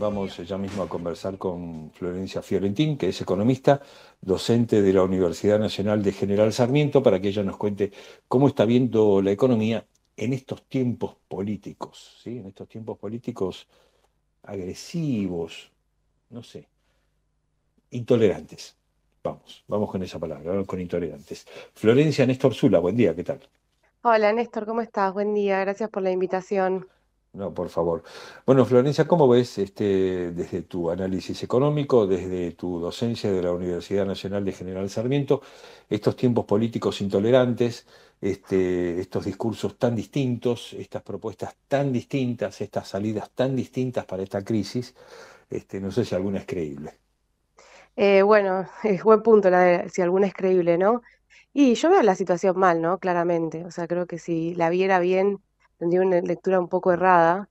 Vamos ya mismo a conversar con Florencia Fiorentín, que es economista, docente de la Universidad Nacional de General Sarmiento, para que ella nos cuente cómo está viendo la economía en estos tiempos políticos, ¿sí? en estos tiempos políticos agresivos, no sé, intolerantes. Vamos, vamos con esa palabra, con intolerantes. Florencia Néstor Zula, buen día, ¿qué tal? Hola Néstor, ¿cómo estás? Buen día, gracias por la invitación. No, por favor. Bueno, Florencia, ¿cómo ves este, desde tu análisis económico, desde tu docencia de la Universidad Nacional de General Sarmiento, estos tiempos políticos intolerantes, este, estos discursos tan distintos, estas propuestas tan distintas, estas salidas tan distintas para esta crisis? Este, no sé si alguna es creíble. Eh, bueno, es buen punto la de, si alguna es creíble, ¿no? Y yo veo la situación mal, ¿no? Claramente. O sea, creo que si la viera bien tendría una lectura un poco errada,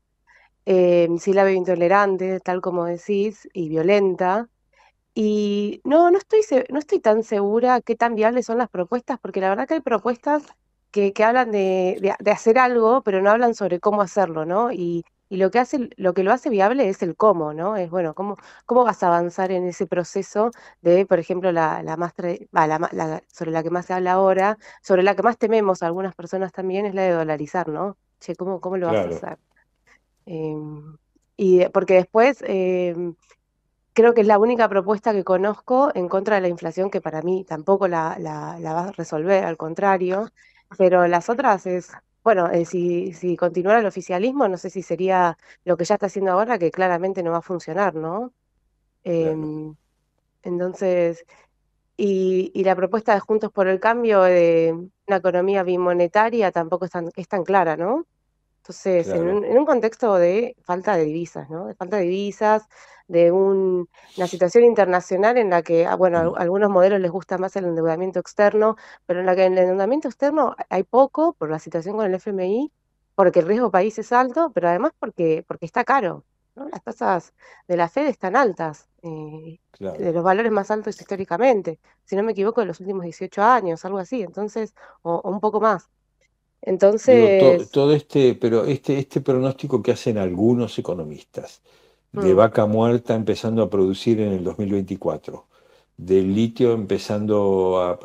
em, la veo intolerante, tal como decís, y violenta. Y no, no estoy, no estoy tan segura qué tan viables son las propuestas, porque la verdad que hay propuestas que, hablan de, hacer algo, pero no hablan sobre cómo hacerlo, ¿no? Y, lo que hace, lo que lo hace viable es el cómo, ¿no? Es bueno, cómo, cómo vas a avanzar en ese proceso de, por ejemplo, la, la más la, sobre la que más se habla ahora, sobre la que más tememos algunas personas también, es la de dolarizar, ¿no? ¿cómo, cómo lo vas a hacer? Em, y eh, porque después em, creo que es la única propuesta que conozco en contra de la inflación que para mí tampoco la, va a resolver, al contrario, pero las otras es, bueno, eh, si, continuara el oficialismo, no sé si sería lo que ya está haciendo ahora, que claramente no va a funcionar, ¿no? Em, entonces, y, y, la propuesta de Juntos por el Cambio de una economía bimonetaria tampoco es tan, es tan clara, ¿no? Entonces, en, un, contexto de falta de divisas, ¿no? De falta de divisas, de una situación internacional en la que, ah, bueno, a algunos modelos les gusta más el endeudamiento externo, pero en la que el endeudamiento externo hay poco por la situación con el FMI, porque el riesgo país es alto, pero además porque, porque está caro. ¿no? Las tasas de la Fed están altas, eh, de los valores más altos históricamente, si no me equivoco, de los últimos 18 años, algo así, entonces, o un poco más. Entonces. todo este, pero este, este pronóstico que hacen algunos economistas de mm. vaca muerta empezando a producir en el 2024, del litio empezando a,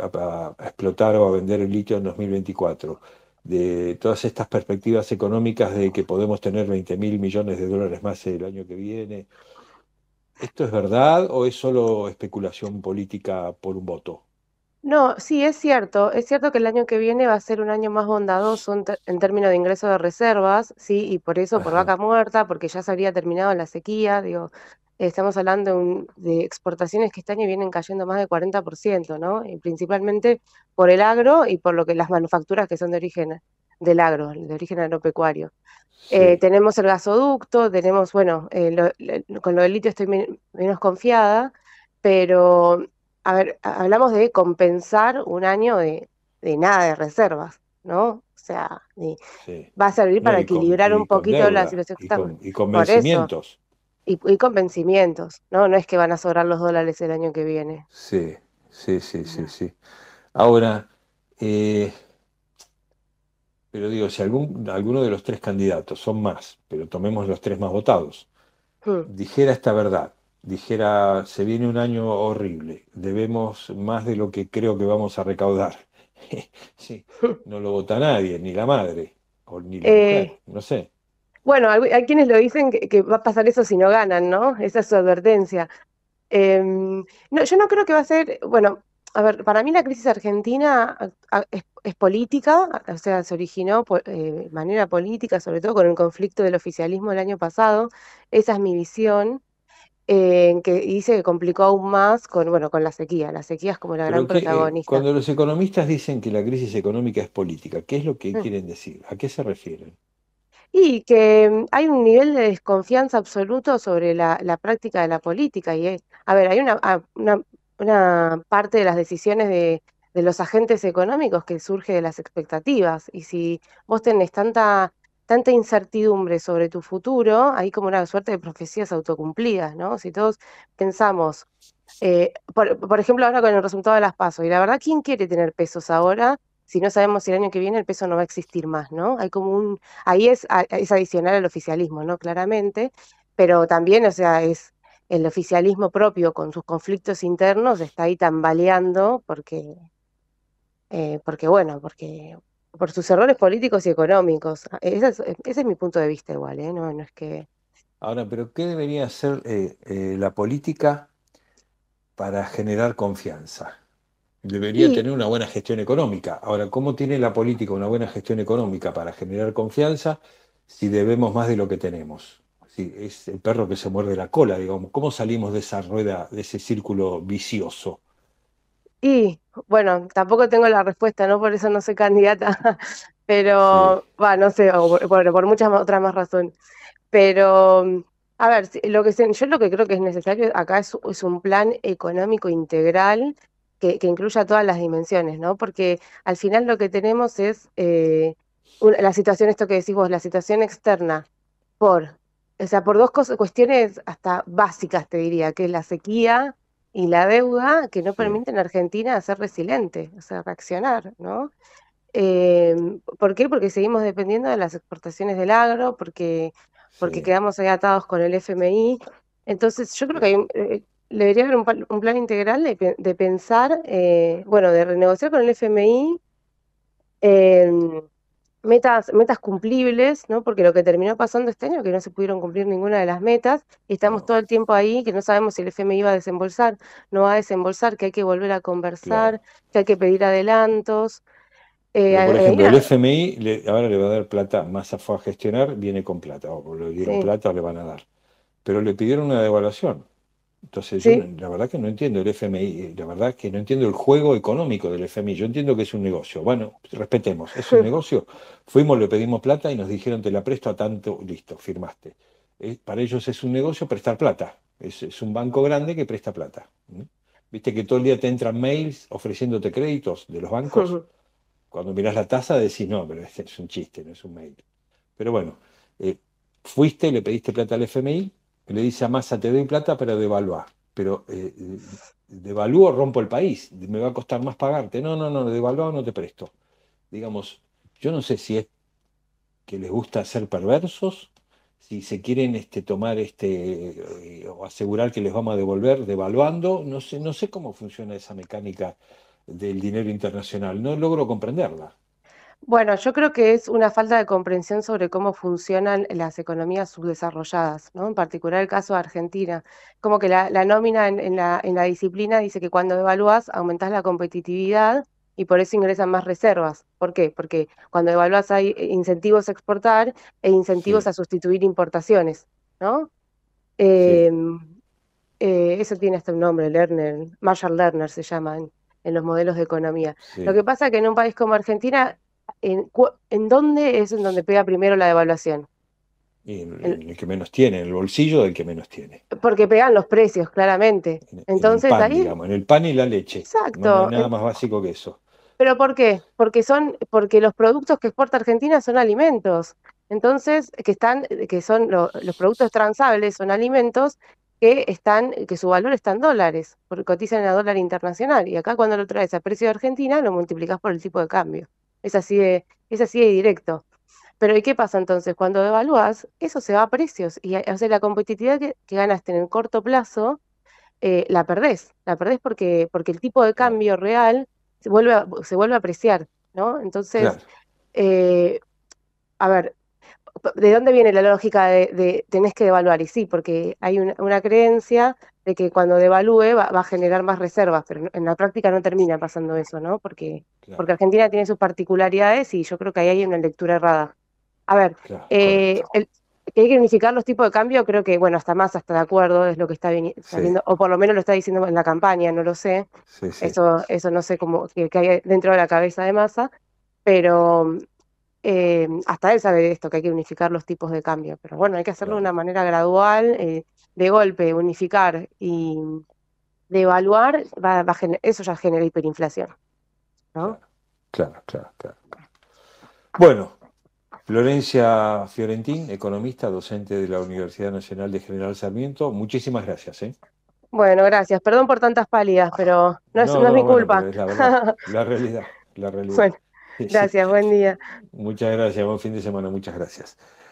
a, explotar o a vender el litio en 2024, de todas estas perspectivas económicas de que podemos tener 20 mil millones de dólares más el año que viene. ¿Esto es verdad o es solo especulación política por un voto? No, sí, es cierto. Es cierto que el año que viene va a ser un año más bondadoso en, términos de ingreso de reservas, sí, y por eso, por vaca muerta, porque ya se habría terminado la sequía, digo, estamos hablando de, exportaciones que este año vienen cayendo más de 40%, ¿no? Y principalmente por el agro y por lo que las manufacturas que son de origen del agro, de origen agropecuario. Eh, tenemos el gasoducto, tenemos, bueno, eh, con lo del litio estoy menos confiada, pero a ver, hablamos de compensar un año de, nada de reservas, ¿no? O sea, va a servir para equilibrar un poquito la situación que estamos. Y con vencimientos. Y, y con ¿no? No es que van a sobrar los dólares el año que viene. Sí, sí, sí, sí, sí. Ahora, eh, pero digo, si algún, alguno de los tres candidatos son más, pero tomemos los tres más votados, hmm. dijera esta verdad, dijera, se viene un año horrible, debemos más de lo que creo que vamos a recaudar. sí, no lo vota nadie, ni la madre, ni la eh, no sé. Bueno, hay, quienes lo dicen que, va a pasar eso si no ganan, ¿no? Esa es su advertencia. Em, no, yo no creo que va a ser, bueno, a ver, para mí la crisis argentina es, política, o sea, se originó eh, de manera política, sobre todo con el conflicto del oficialismo el año pasado, esa es mi visión que, dice que complicó aún más con, bueno, con la sequía. La sequía es como la gran eh, protagonista. cuando los economistas dicen que la crisis económica es política, ¿qué es lo que mm. quieren decir? ¿A qué se refieren? Y que mm, hay un nivel de desconfianza absoluto sobre la, práctica de la política. Y, a ver, hay ah, una, una, parte de las decisiones de los agentes económicos que surge de las expectativas. Y si vos tenés tanta tanta incertidumbre sobre tu futuro, hay como una suerte de profecías autocumplidas, ¿no? Si todos pensamos, eh, por, ejemplo, ahora con el resultado de las pasos, y la verdad, ¿quién quiere tener pesos ahora? Si no sabemos si el año que viene el peso no va a existir más, ¿no? Hay como un, ahí es, adicional al oficialismo, ¿no? Claramente, pero también, o sea, es el oficialismo propio con sus conflictos internos está ahí tambaleando porque, eh, porque bueno, porque por sus errores políticos y económicos. Ah, ese es, mi punto de vista igual, ¿eh? no, es que... Ahora, pero ¿qué debería hacer eh, eh, la política para generar confianza? Debería tener una buena gestión económica. Ahora, ¿cómo tiene la política una buena gestión económica para generar confianza si debemos más de lo que tenemos? si es el perro que se muerde la cola, digamos. ¿Cómo salimos de esa rueda, de ese círculo vicioso? Y bueno, tampoco tengo la respuesta, ¿no? Por eso no soy candidata, pero bueno, no sé, por, muchas otras más razones. Pero, mm, a ver, lo que yo lo que creo que es necesario acá es, un plan económico integral que, que, incluya todas las dimensiones, ¿no? Porque al final lo que tenemos es eh, la situación, esto que decís vos, la situación externa por, o sea, por dos cosas, cuestiones hasta básicas, te diría, que es la sequía y la deuda que no permite en Argentina ser resiliente, o sea, reaccionar, ¿no? Em, ¿Por qué? Porque seguimos dependiendo de las exportaciones del agro, porque, porque quedamos ahí atados con el FMI. Entonces, yo creo que eh, debería haber un, plan integral de, pensar, eh, bueno, de renegociar con el FMI em, metas, metas cumplibles, ¿no? Porque lo que terminó pasando este año, que no se pudieron cumplir ninguna de las metas, y estamos todo el tiempo ahí, que no sabemos si el FMI va a desembolsar, no va a desembolsar, que hay que volver a conversar, que hay que pedir adelantos. Eh, por ejemplo, el FMI ahora le va a dar plata, más fue a gestionar, viene con plata, o le dieron plata o le van a dar. Pero le pidieron una devaluación. Entonces, la verdad que no entiendo el FMI, eh, la verdad que no entiendo el juego económico del FMI. Yo entiendo que es un negocio. Bueno, respetemos, es un negocio. Fuimos, le pedimos plata y nos dijeron, te la presto a tanto, listo, firmaste. para ellos es un negocio prestar plata. Es, un banco grande que presta plata. Viste que todo el día te entran mails ofreciéndote créditos de los bancos. Cuando miras la tasa decís, no, pero este es un chiste, no es un mail. Pero bueno, eh, fuiste, le pediste plata al FMI, le dice a Massa, te doy plata pero devalúa. pero eh, devalúo rompo el país, me va a costar más pagarte. No, no, no, devaluado no te presto. Digamos, yo no sé si es que les gusta ser perversos, si se quieren este, tomar este eh, o asegurar que les vamos a devolver devaluando, no sé, no sé cómo funciona esa mecánica del dinero internacional, no logro comprenderla. Bueno, yo creo que es una falta de comprensión sobre cómo funcionan las economías subdesarrolladas, ¿no? En particular el caso de Argentina. Como que la, nómina en, la, en la disciplina dice que cuando evalúas aumentas la competitividad y por eso ingresan más reservas. ¿Por qué? Porque cuando evalúas hay eh, incentivos a exportar e incentivos a sustituir importaciones, ¿no? Em, eh, eso tiene hasta un nombre, Lerner, Marshall Lerner se llama en, los modelos de economía. Lo que pasa es que en un país como Argentina en, dónde es en donde pega primero la devaluación? en, el que menos tiene, en el bolsillo del que menos tiene. Porque pegan los precios, claramente. Entonces en el pan, ahí... en el pan y la leche. Exacto. No, hay nada más básico que eso. ¿Pero por qué? Porque son, porque los productos que exporta Argentina son alimentos. Entonces, que están, que son los productos transables, son alimentos que están, que su valor está en dólares, porque cotizan a dólar internacional. Y acá cuando lo traes a precio de Argentina, lo multiplicas por el tipo de cambio. Es así de, es así directo. Pero ¿y qué pasa entonces? Cuando evalúas eso se va a precios. Y la competitividad que, ganaste en el corto plazo, eh, la perdés. La perdés porque, porque el tipo de cambio real se vuelve a, se vuelve a apreciar, ¿no? Entonces, eh, a ver, ¿de dónde viene la lógica de, tenés que devaluar? Y sí, porque hay una, creencia de que cuando devalúe va, a generar más reservas, pero en la práctica no termina pasando eso, ¿no? Porque, Argentina tiene sus particularidades y yo creo que ahí hay una lectura errada. A ver, eh, que hay que unificar los tipos de cambio, creo que, bueno, hasta Massa está de acuerdo, es lo que está saliendo, o por lo menos lo está diciendo en la campaña, no lo sé. Eso, eso no sé cómo que, hay dentro de la cabeza de masa, pero eh, hasta él sabe esto, que hay que unificar los tipos de cambio, pero bueno, hay que hacerlo de una manera gradual, eh, de golpe, unificar y devaluar, eso ya genera hiperinflación. ¿no? Claro, claro, claro. Bueno, Florencia Fiorentín, economista, docente de la Universidad Nacional de General Sarmiento, muchísimas gracias. ¿eh? Bueno, gracias. Perdón por tantas pálidas, pero no es, mi culpa. la, realidad, la realidad. Gracias, buen día. Muchas gracias, buen fin de semana, muchas gracias.